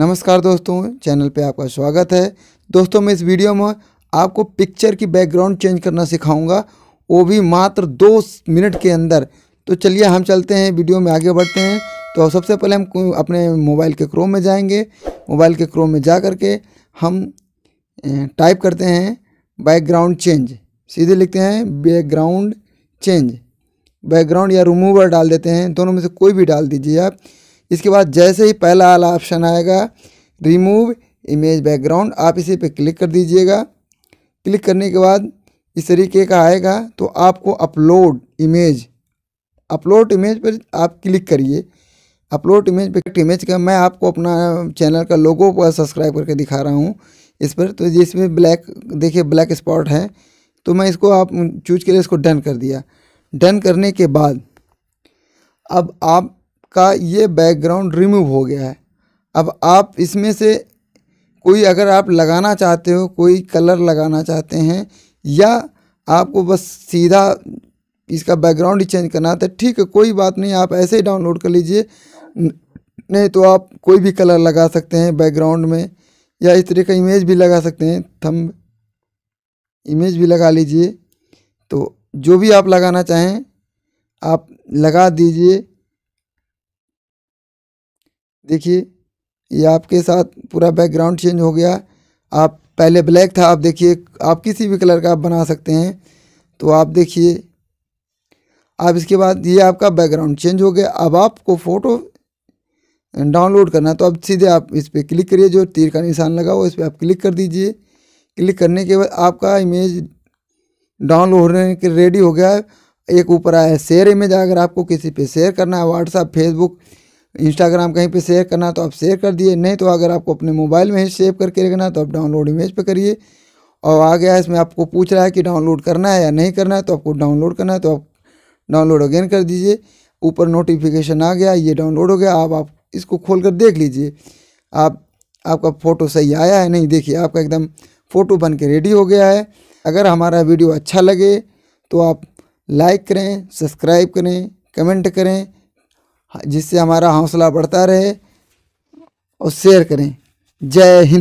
नमस्कार दोस्तों चैनल पे आपका स्वागत है दोस्तों मैं इस वीडियो में आपको पिक्चर की बैकग्राउंड चेंज करना सिखाऊंगा वो भी मात्र दो मिनट के अंदर तो चलिए हम चलते हैं वीडियो में आगे बढ़ते हैं तो सबसे पहले हम अपने मोबाइल के क्रोम में जाएंगे मोबाइल के क्रोम में जा कर के हम टाइप करते हैं बैकग्राउंड चेंज सीधे लिखते हैं बैकग्राउंड चेंज बैकग्राउंड या रिमूवर डाल देते हैं दोनों में से कोई भी डाल दीजिए आप इसके बाद जैसे ही पहला वाला ऑप्शन आएगा रिमूव इमेज बैकग्राउंड आप इसी पे क्लिक कर दीजिएगा क्लिक करने के बाद इस तरीके का आएगा तो आपको अपलोड इमेज अपलोड इमेज पर आप क्लिक करिए अपलोड इमेज पर इमेज का मैं आपको अपना चैनल का लोगो को सब्सक्राइब करके दिखा रहा हूँ इस पर तो इसमें ब्लैक देखिए ब्लैक स्पॉट है तो मैं इसको आप चूज के लिए इसको डन कर दिया डन करने के बाद अब आप का ये बैकग्राउंड रिमूव हो गया है अब आप इसमें से कोई अगर आप लगाना चाहते हो कोई कलर लगाना चाहते हैं या आपको बस सीधा इसका बैकग्राउंड ही चेंज करना था तो ठीक है कोई बात नहीं आप ऐसे ही डाउनलोड कर लीजिए नहीं तो आप कोई भी कलर लगा सकते हैं बैकग्राउंड में या इस तरह का इमेज भी लगा सकते हैं थम इमेज भी लगा लीजिए तो जो भी आप लगाना चाहें आप लगा दीजिए देखिए ये आपके साथ पूरा बैकग्राउंड चेंज हो गया आप पहले ब्लैक था आप देखिए आप किसी भी कलर का आप बना सकते हैं तो आप देखिए आप इसके बाद ये आपका बैकग्राउंड चेंज हो गया अब आपको फ़ोटो डाउनलोड करना तो अब सीधे आप इस पर क्लिक करिए जो तीर का निशान लगा हुआ इस पर आप क्लिक कर दीजिए क्लिक करने के बाद आपका इमेज डाउनलोड होने के रेडी हो गया है एक ऊपर आया शेयर इमेज अगर आपको किसी पे शेयर करना है व्हाट्सअप फेसबुक इंस्टाग्राम कहीं पे शेयर करना तो आप शेयर कर दिए नहीं तो अगर आपको अपने मोबाइल में ही सेव करके रखना तो आप डाउनलोड इमेज पे करिए और आ गया इसमें आपको पूछ रहा है कि डाउनलोड करना है या नहीं करना है तो आपको डाउनलोड करना है तो आप डाउनलोड अगेन कर दीजिए ऊपर नोटिफिकेशन आ गया ये डाउनलोड हो गया आप आप इसको खोल कर देख लीजिए आप आपका फ़ोटो सही आया है नहीं देखिए आपका एकदम फ़ोटो बन के रेडी हो गया है अगर हमारा वीडियो अच्छा लगे तो आप लाइक करें सब्सक्राइब करें कमेंट करें हाँ, जिससे हमारा हौसला बढ़ता रहे और शेयर करें जय हिंद